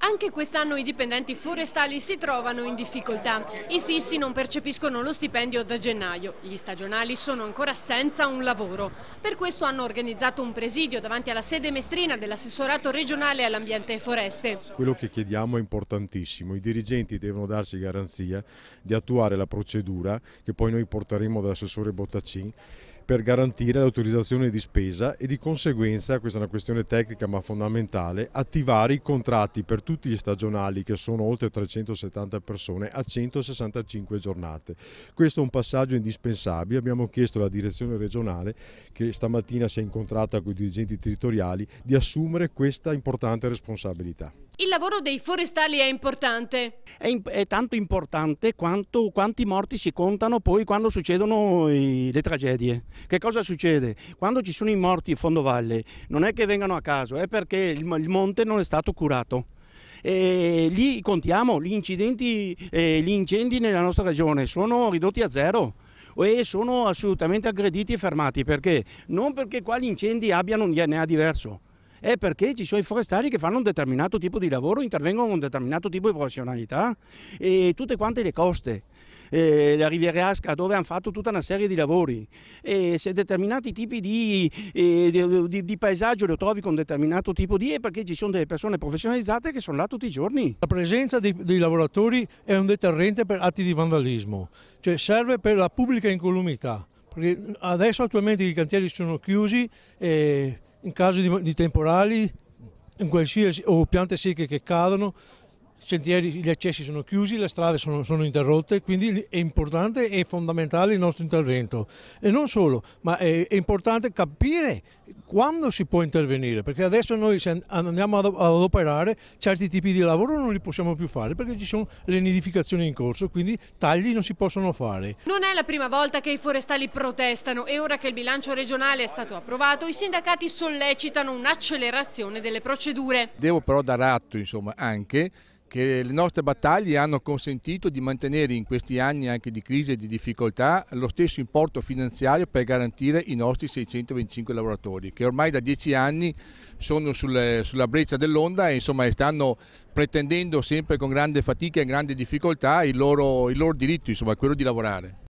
Anche quest'anno i dipendenti forestali si trovano in difficoltà. I fissi non percepiscono lo stipendio da gennaio. Gli stagionali sono ancora senza un lavoro. Per questo hanno organizzato un presidio davanti alla sede mestrina dell'assessorato regionale all'ambiente e foreste. Quello che chiediamo è importantissimo. I dirigenti devono darci garanzia di attuare la procedura che poi noi porteremo dall'assessore Bottacin per garantire l'autorizzazione di spesa e di conseguenza, questa è una questione tecnica ma fondamentale, attivare i contratti per tutti gli stagionali che sono oltre 370 persone a 165 giornate. Questo è un passaggio indispensabile, abbiamo chiesto alla direzione regionale che stamattina si è incontrata con i dirigenti territoriali di assumere questa importante responsabilità. Il lavoro dei forestali è importante? È, imp è tanto importante quanto quanti morti si contano poi quando succedono i, le tragedie. Che cosa succede? Quando ci sono i morti in fondovalle non è che vengano a caso, è perché il, il monte non è stato curato. E lì contiamo gli incidenti e eh, gli incendi nella nostra regione sono ridotti a zero e sono assolutamente aggrediti e fermati perché non perché qua gli incendi abbiano un DNA diverso è perché ci sono i forestali che fanno un determinato tipo di lavoro, intervengono con un determinato tipo di professionalità e tutte quante le coste. Eh, la Riviera Asca dove hanno fatto tutta una serie di lavori e se determinati tipi di, eh, di, di, di paesaggio lo trovi con un determinato tipo di è perché ci sono delle persone professionalizzate che sono là tutti i giorni. La presenza dei, dei lavoratori è un deterrente per atti di vandalismo, cioè serve per la pubblica incolumità perché adesso attualmente i cantieri sono chiusi e in caso di, di temporali, in qualsiasi, o piante secche che cadono, sentieri, gli accessi sono chiusi, le strade sono, sono, interrotte, quindi è importante e fondamentale il nostro intervento. E non solo, ma è, è importante capire quando si può intervenire, perché adesso noi se andiamo ad, ad operare certi tipi di lavoro non li possiamo più fare perché ci sono le nidificazioni in corso, quindi tagli non si possono fare. Non è la prima volta che i forestali protestano e ora che il bilancio regionale è stato approvato, i sindacati sollecitano un'accelerazione delle procedure. Devo però dare atto insomma, anche che le nostre battaglie hanno consentito di mantenere in questi anni anche di crisi e di difficoltà lo stesso importo finanziario per garantire i nostri 625 lavoratori che ormai da dieci anni sono sulle, sulla breccia dell'onda e insomma, stanno pretendendo sempre con grande fatica e grande difficoltà il loro, il loro diritto, insomma, quello di lavorare.